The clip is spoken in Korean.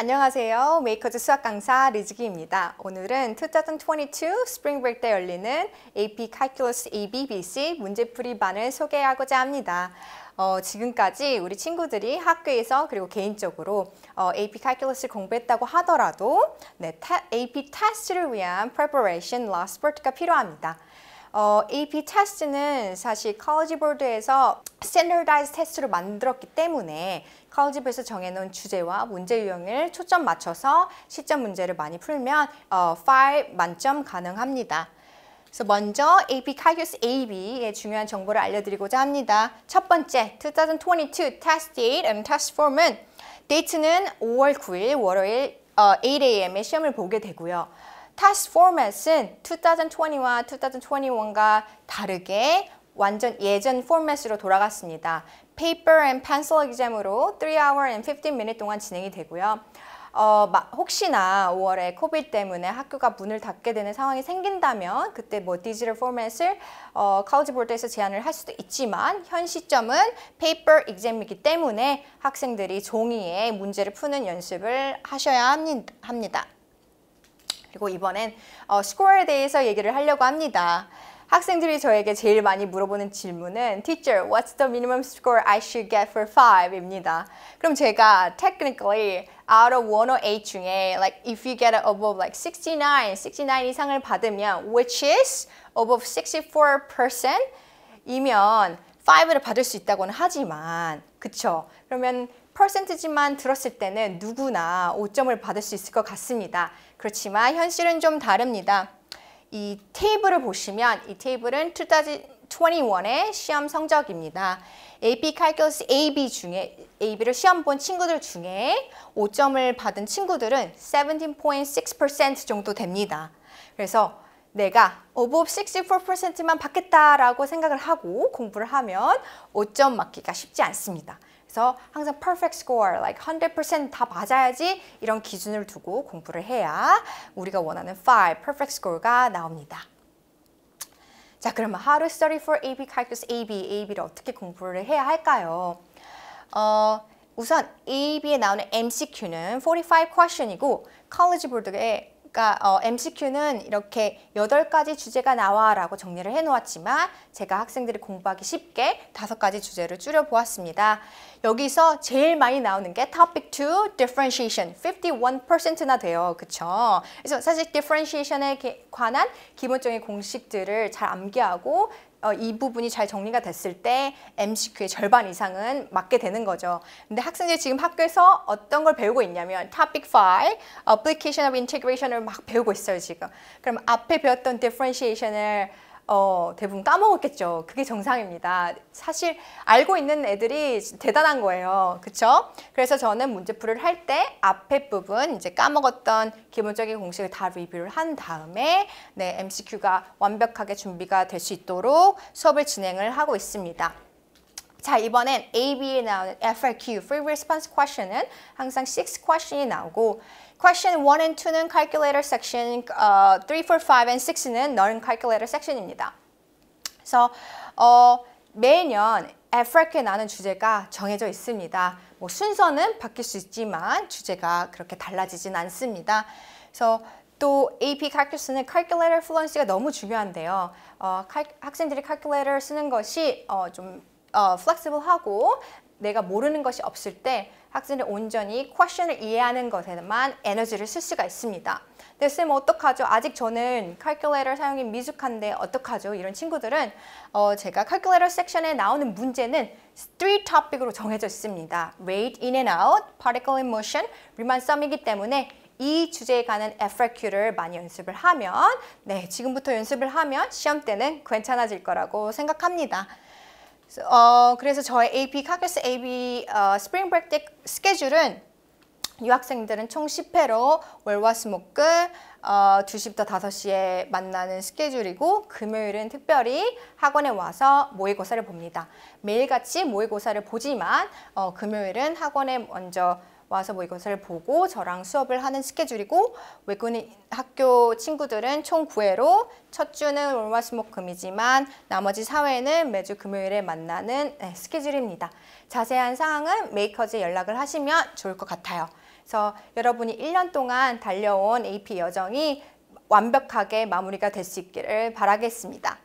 안녕하세요. 메이커즈 수학 강사 리즈기입니다. 오늘은 2022 스프링 브레이크 때 열리는 AP Calculus ABBC 문제풀이반을 소개하고자 합니다. 어, 지금까지 우리 친구들이 학교에서 그리고 개인적으로 어, AP Calculus를 공부했다고 하더라도 네, 타, AP 테스트를 위한 Preparation l a s Part가 필요합니다. 어, AP 테스트는 사실 컬리지 보드에서 스탠더다이즈 테스트로 만들었기 때문에 컬리지에서 정해놓은 주제와 문제 유형을 초점 맞춰서 시점 문제를 많이 풀면 어, 5 만점 가능합니다. 그래서 먼저 AP 칼큐스 AB의 중요한 정보를 알려드리고자 합니다. 첫 번째, 2022 테스트 8 and 테스트 4은 데이트는 5월 9일 월요일 어, 8am에 시험을 보게 되고요. Test f o 타스 포맷은 2020와 2021과 다르게 완전 예전 포맷으로 돌아갔습니다. paper and pencil exam으로 3hour and 15minute 동안 진행이 되고요. 어, 혹시나 5월에 코빗 때문에 학교가 문을 닫게 되는 상황이 생긴다면 그때 뭐 디지털 포맷을 어, 카우지 볼드에서 제안을 할 수도 있지만 현 시점은 페이퍼 a m 이기 때문에 학생들이 종이에 문제를 푸는 연습을 하셔야 합니다. 그리고 이번엔 어, 스코어에 대해서 얘기를 하려고 합니다. 학생들이 저에게 제일 많이 물어보는 질문은 Teacher, what's the minimum score I should get for 5? 입니다. 그럼 제가 technically out of 108 중에 like if you get above like 69, 69 이상을 받으면 which is above 64% 이면 5를 받을 수 있다고는 하지만 그쵸? 그러면 퍼센트지만 들었을 때는 누구나 5점을 받을 수 있을 것 같습니다. 그렇지만 현실은 좀 다릅니다. 이 테이블을 보시면 이 테이블은 2021의 시험 성적입니다. AP Calculus AB 중에 AB를 시험 본 친구들 중에 5점을 받은 친구들은 17.6% 정도 됩니다. 그래서 내가 above 64%만 받겠다라고 생각을 하고 공부를 하면 5점 맞기가 쉽지 않습니다. 그래서 항상 perfect score, like 100%다 맞아야지 이런 기준을 두고 공부를 해야 우리가 원하는 5, perfect score가 나옵니다. 자, 그러면 how to study for AB calculus AB, AB를 어떻게 공부를 해야 할까요? 어, 우선 AB에 나오는 MCQ는 45 question이고 college board에 그러니까 어, MCQ는 이렇게 여덟 가지 주제가 나와라고 정리를 해놓았지만 제가 학생들이 공부하기 쉽게 다섯 가지 주제를 줄여보았습니다. 여기서 제일 많이 나오는 게 Topic 2 Differentiation 51%나 돼요. 그쵸? 그래서 사실 Differentiation에 관한 기본적인 공식들을 잘 암기하고 어, 이 부분이 잘 정리가 됐을 때 MCQ의 절반 이상은 맞게 되는 거죠. 근데 학생들이 지금 학교에서 어떤 걸 배우고 있냐면 Topic 5, Application of Integration을 막 배우고 있어요, 지금. 그럼 앞에 배웠던 Differentiation을 어, 대부분 까먹었겠죠. 그게 정상입니다. 사실 알고 있는 애들이 대단한 거예요. 그렇죠 그래서 저는 문제풀이를 할 때 앞에 부분 이제 까먹었던 기본적인 공식을 다 리뷰를 한 다음에 네, MCQ가 완벽하게 준비가 될 수 있도록 수업을 진행을 하고 있습니다. 자 이번엔 AB에 나오는 FRQ Free Response Question은 항상 6 question이 나오고 Question 1 and 2는 Calculator Section, 어, 3, 4, 5 and 6는 Non Calculator Section입니다. 그래서 어, 매년 FRQ에 나오는 주제가 정해져 있습니다. 뭐 순서는 바뀔 수 있지만 주제가 그렇게 달라지진 않습니다. 그래서 또 AP 칼큘스는 Calculator Fluency가 너무 중요한데요. 어, 칼, 학생들이 Calculator 쓰는 것이 어, 좀 어, 플렉스블하고 내가 모르는 것이 없을 때 학생은 온전히 퀘션을 이해하는 것에만 에너지를 쓸 수가 있습니다. 근데 쌤 뭐 어떡하죠? 아직 저는 칼큘레이터 사용이 미숙한데 어떡하죠? 이런 친구들은 어, 제가 칼큘레이터 섹션에 나오는 문제는 3 topic으로 정해져 있습니다. Rate in and out, particle in motion, Riemann sum이기 때문에 이 주제에 관한 FAQ를 많이 연습을 하면 네 지금부터 연습을 하면 시험 때는 괜찮아질 거라고 생각합니다. 어, 그래서 저의 AP 카게스 AB 어, 스프링 브렉 때 스케줄은 유학생들은 총 10회로 월화수목금 어, 2시부터 5시에 만나는 스케줄이고 금요일은 특별히 학원에 와서 모의고사를 봅니다. 매일같이 모의고사를 보지만 어, 금요일은 학원에 먼저 와서 뭐 이것을 보고 저랑 수업을 하는 스케줄이고 외국인 학교 친구들은 총 9회로 첫 주는 월화수목금이지만 나머지 4회는 매주 금요일에 만나는 네, 스케줄입니다. 자세한 사항은 메이커즈에 연락을 하시면 좋을 것 같아요. 그래서 여러분이 1년 동안 달려온 AP 여정이 완벽하게 마무리가 될 수 있기를 바라겠습니다.